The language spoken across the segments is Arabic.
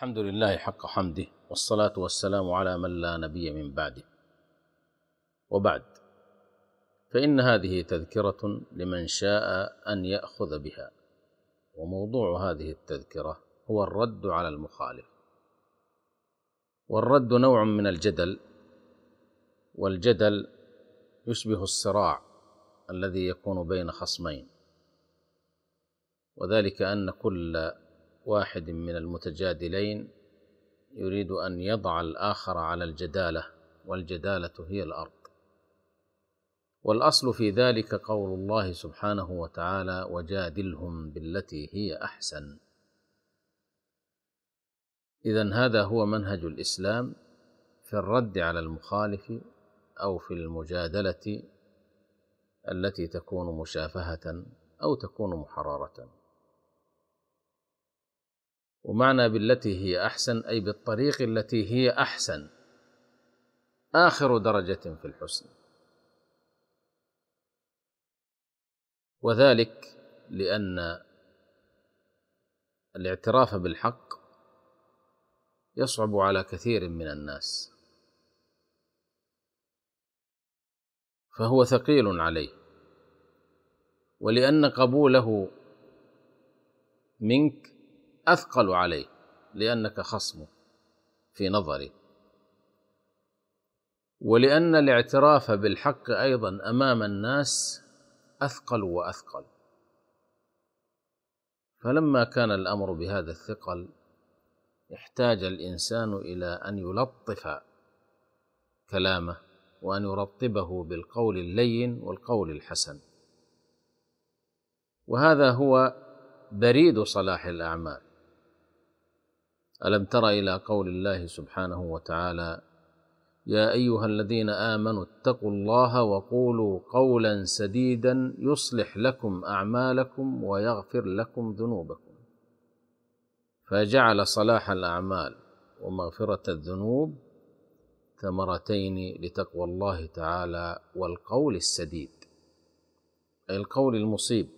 الحمد لله حق حمده والصلاة والسلام على من لا نبي من بعده وبعد فإن هذه تذكرة لمن شاء أن يأخذ بها وموضوع هذه التذكرة هو الرد على المخالف والرد نوع من الجدل والجدل يشبه الصراع الذي يكون بين خصمين وذلك أن كل واحد من المتجادلين يريد ان يضع الاخر على الجداله والجداله هي الارض والاصل في ذلك قول الله سبحانه وتعالى وجادلهم بالتي هي احسن اذا هذا هو منهج الاسلام في الرد على المخالف او في المجادله التي تكون مشافهه او تكون محرره ومعنى بالتي هي احسن اي بالطريق التي هي احسن اخر درجه في الحسن وذلك لان الاعتراف بالحق يصعب على كثير من الناس فهو ثقيل عليه ولان قبوله منك اثقل عليه لانك خصمه في نظري ولان الاعتراف بالحق ايضا امام الناس اثقل واثقل فلما كان الامر بهذا الثقل احتاج الانسان الى ان يلطف كلامه وان يرطبه بالقول اللين والقول الحسن وهذا هو بريد صلاح الاعمال الم تر الى قول الله سبحانه وتعالى يا ايها الذين امنوا اتقوا الله وقولوا قولا سديدا يصلح لكم اعمالكم ويغفر لكم ذنوبكم فجعل صلاح الاعمال ومغفره الذنوب ثمرتين لتقوى الله تعالى والقول السديد اي القول المصيب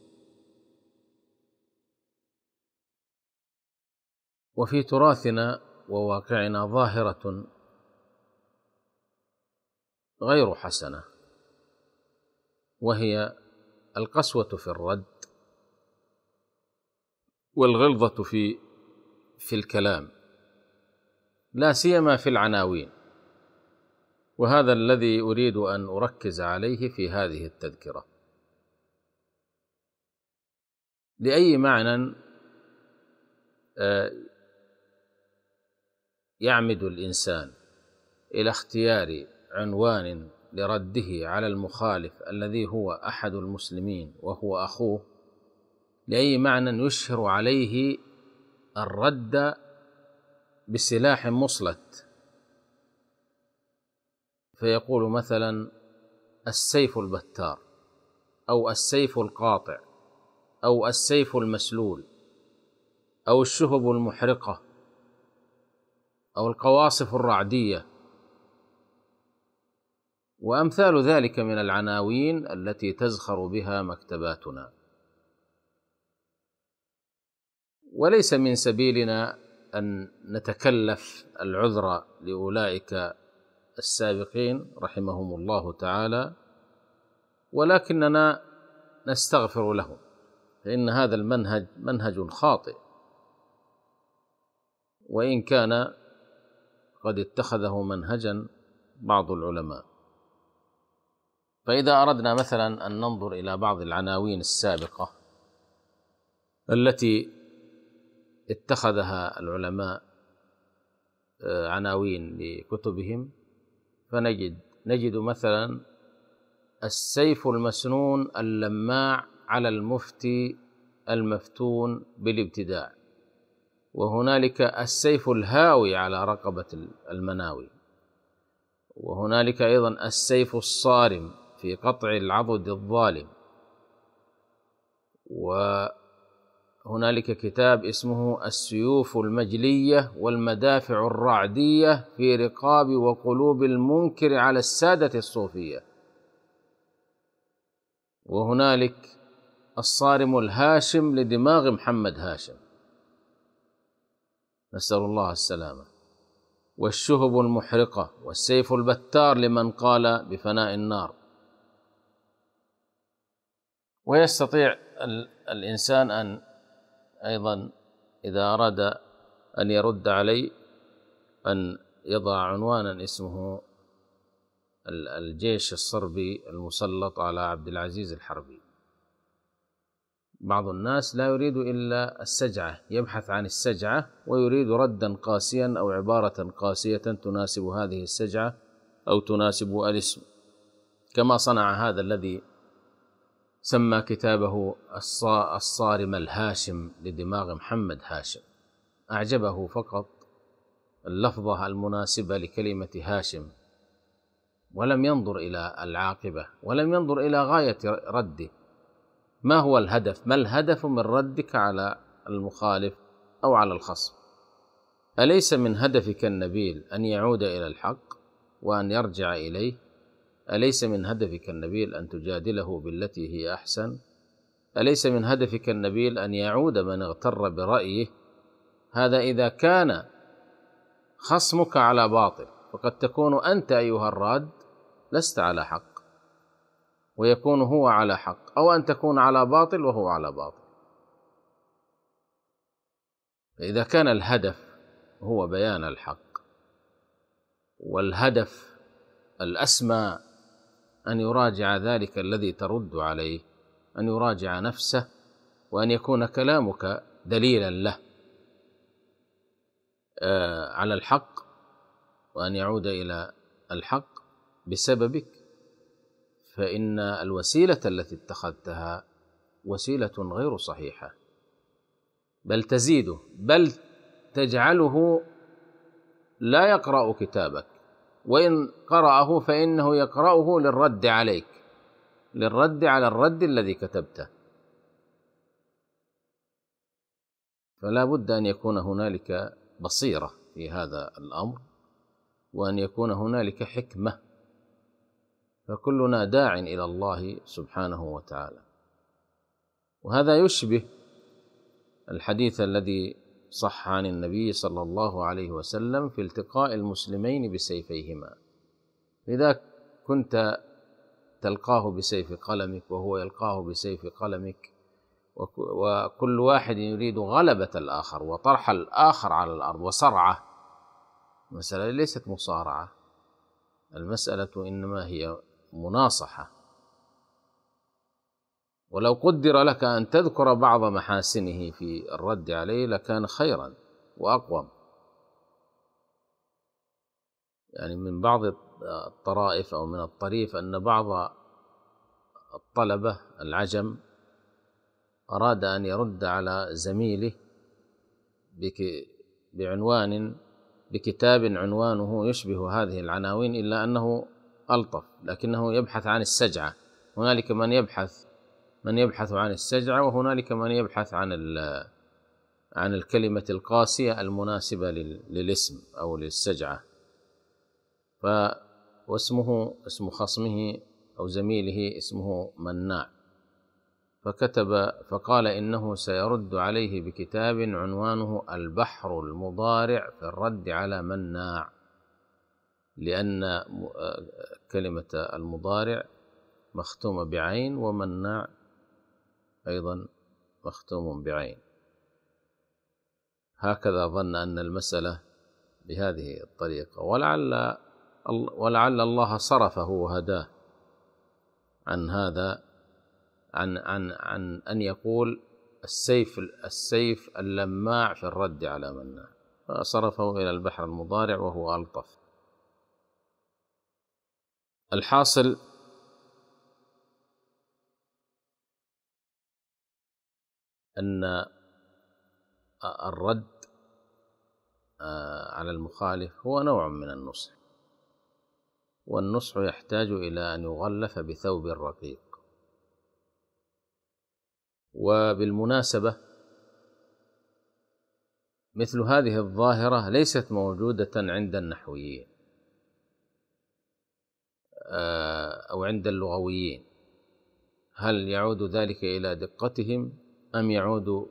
وفي تراثنا وواقعنا ظاهره غير حسنه وهي القسوه في الرد والغلظه في في الكلام لا سيما في العناوين وهذا الذي اريد ان اركز عليه في هذه التذكره لاي معنى آه، يعمد الانسان الى اختيار عنوان لرده على المخالف الذي هو احد المسلمين وهو اخوه لاي معنى يشهر عليه الرد بسلاح مصلت فيقول مثلا السيف البتار او السيف القاطع او السيف المسلول او الشهب المحرقه او القواصف الرعديه وامثال ذلك من العناوين التي تزخر بها مكتباتنا وليس من سبيلنا ان نتكلف العذر لاولئك السابقين رحمهم الله تعالى ولكننا نستغفر لهم فان هذا المنهج منهج خاطئ وان كان قد اتخذه منهجا بعض العلماء فاذا اردنا مثلا ان ننظر الى بعض العناوين السابقه التي اتخذها العلماء آه، عناوين لكتبهم فنجد نجد مثلا السيف المسنون اللماع على المفتي المفتون بالابتداع وهنالك السيف الهاوي على رقبة المناوي وهنالك أيضا السيف الصارم في قطع العضد الظالم وهنالك كتاب اسمه السيوف المجلية والمدافع الرعدية في رقاب وقلوب المنكر على السادة الصوفية وهنالك الصارم الهاشم لدماغ محمد هاشم نسأل الله السلامة والشهب المحرقة والسيف البتار لمن قال بفناء النار ويستطيع الإنسان أن أيضا إذا أراد أن يرد علي أن يضع عنوانا اسمه الجيش الصربي المسلط على عبد العزيز الحربي بعض الناس لا يريد الا السجعه يبحث عن السجعه ويريد ردا قاسيا او عباره قاسيه تناسب هذه السجعه او تناسب الاسم كما صنع هذا الذي سمى كتابه الصارم الهاشم لدماغ محمد هاشم اعجبه فقط اللفظه المناسبه لكلمه هاشم ولم ينظر الى العاقبه ولم ينظر الى غايه رده ما هو الهدف ما الهدف من ردك على المخالف او على الخصم اليس من هدفك النبيل ان يعود الى الحق وان يرجع اليه اليس من هدفك النبيل ان تجادله بالتي هي احسن اليس من هدفك النبيل ان يعود من اغتر برايه هذا اذا كان خصمك على باطل فقد تكون انت ايها الراد لست على حق ويكون هو على حق او ان تكون على باطل وهو على باطل فاذا كان الهدف هو بيان الحق والهدف الاسمى ان يراجع ذلك الذي ترد عليه ان يراجع نفسه وان يكون كلامك دليلا له آه، على الحق وان يعود الى الحق بسببك فان الوسيله التي اتخذتها وسيله غير صحيحه بل تزيده بل تجعله لا يقرا كتابك وان قراه فانه يقراه للرد عليك للرد على الرد الذي كتبته فلا بد ان يكون هنالك بصيره في هذا الامر وان يكون هنالك حكمه فكلنا داع الى الله سبحانه وتعالى وهذا يشبه الحديث الذي صح عن النبي صلى الله عليه وسلم في التقاء المسلمين بسيفيهما اذا كنت تلقاه بسيف قلمك وهو يلقاه بسيف قلمك وكل واحد يريد غلبة الآخر وطرح الآخر على الأرض وصرعه المسألة ليست مصارعة المسألة إنما هي مناصحه ولو قدر لك ان تذكر بعض محاسنه في الرد عليه لكان خيرا واقوم يعني من بعض الطرائف او من الطريف ان بعض الطلبه العجم اراد ان يرد على زميله بعنوان بكتاب عنوانه يشبه هذه العناوين الا انه الطف لكنه يبحث عن السجعه هنالك من يبحث من يبحث عن السجعه وهنالك من يبحث عن عن الكلمه القاسيه المناسبه للاسم او للسجعه ف واسمه اسم خصمه او زميله اسمه مناع فكتب فقال انه سيرد عليه بكتاب عنوانه البحر المضارع في الرد على مناع لأن آه، كلمة المضارع مختومة بعين ومناع أيضا مختوم بعين هكذا ظن أن المسألة بهذه الطريقة ولعل ولعل الله صرفه وهداه عن هذا عن عن عن أن يقول السيف السيف اللماع في الرد على مناع فصرفه إلى البحر المضارع وهو ألطف الحاصل ان آه، الرد آه، على المخالف هو نوع من النصح والنصح يحتاج الى ان يغلف بثوب رقيق وبالمناسبه مثل هذه الظاهره ليست موجوده عند النحويين أو عند اللغويين هل يعود ذلك إلى دقتهم أم يعود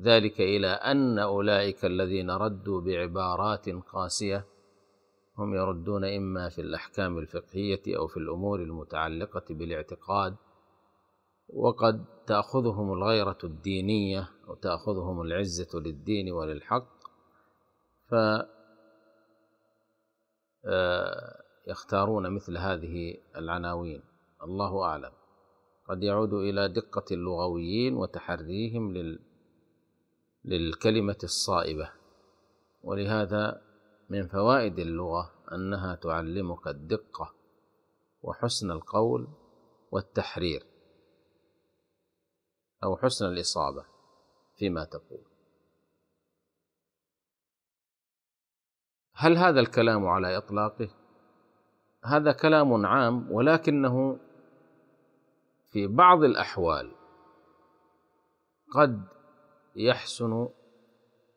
ذلك إلى أن أولئك الذين ردوا بعبارات قاسية هم يردون إما في الأحكام الفقهية أو في الأمور المتعلقة بالاعتقاد وقد تأخذهم الغيرة الدينية وتأخذهم العزة للدين وللحق ف آه، يختارون مثل هذه العناوين الله اعلم قد يعود الى دقه اللغويين وتحريهم لل للكلمه الصائبه ولهذا من فوائد اللغه انها تعلمك الدقه وحسن القول والتحرير او حسن الاصابه فيما تقول هل هذا الكلام على اطلاقه هذا كلام عام ولكنه في بعض الاحوال قد يحسن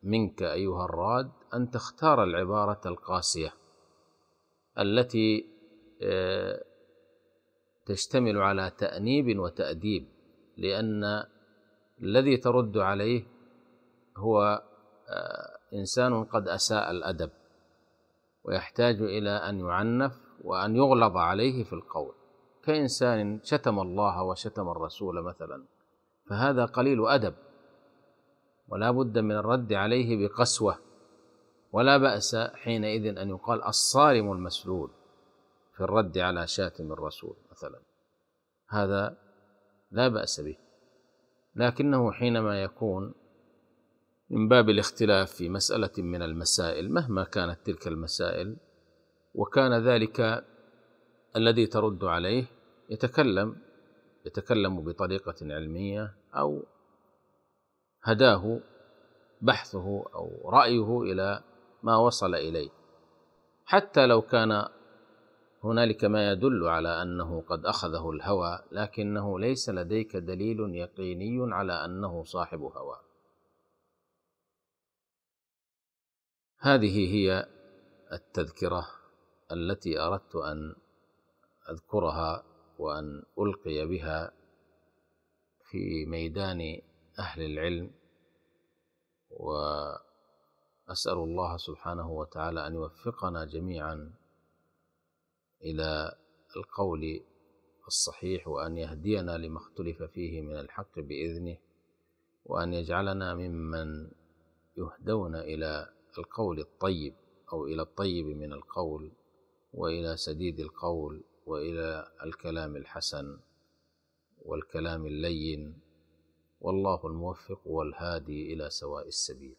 منك ايها الراد ان تختار العباره القاسيه التي آه، تشتمل على تانيب وتاديب لان الذي ترد عليه هو آه، انسان قد اساء الادب ويحتاج الى ان يعنف وأن يغلظ عليه في القول كإنسان شتم الله وشتم الرسول مثلا فهذا قليل أدب ولا بد من الرد عليه بقسوة ولا بأس حينئذ أن يقال الصارم المسلول في الرد على شاتم الرسول مثلا هذا لا بأس به لكنه حينما يكون من باب الاختلاف في مسألة من المسائل مهما كانت تلك المسائل وكان ذلك الذي ترد عليه يتكلم يتكلم بطريقة علمية أو هداه بحثه أو رأيه إلى ما وصل إليه حتى لو كان هنالك ما يدل على أنه قد أخذه الهوى لكنه ليس لديك دليل يقيني على أنه صاحب هوى هذه هي التذكره التي اردت ان اذكرها وان القي بها في ميدان اهل العلم واسال الله سبحانه وتعالى ان يوفقنا جميعا الى القول الصحيح وان يهدينا لما اختلف فيه من الحق باذنه وان يجعلنا ممن يهدون الى القول الطيب او الى الطيب من القول والى سديد القول والى الكلام الحسن والكلام اللين والله الموفق والهادي الى سواء السبيل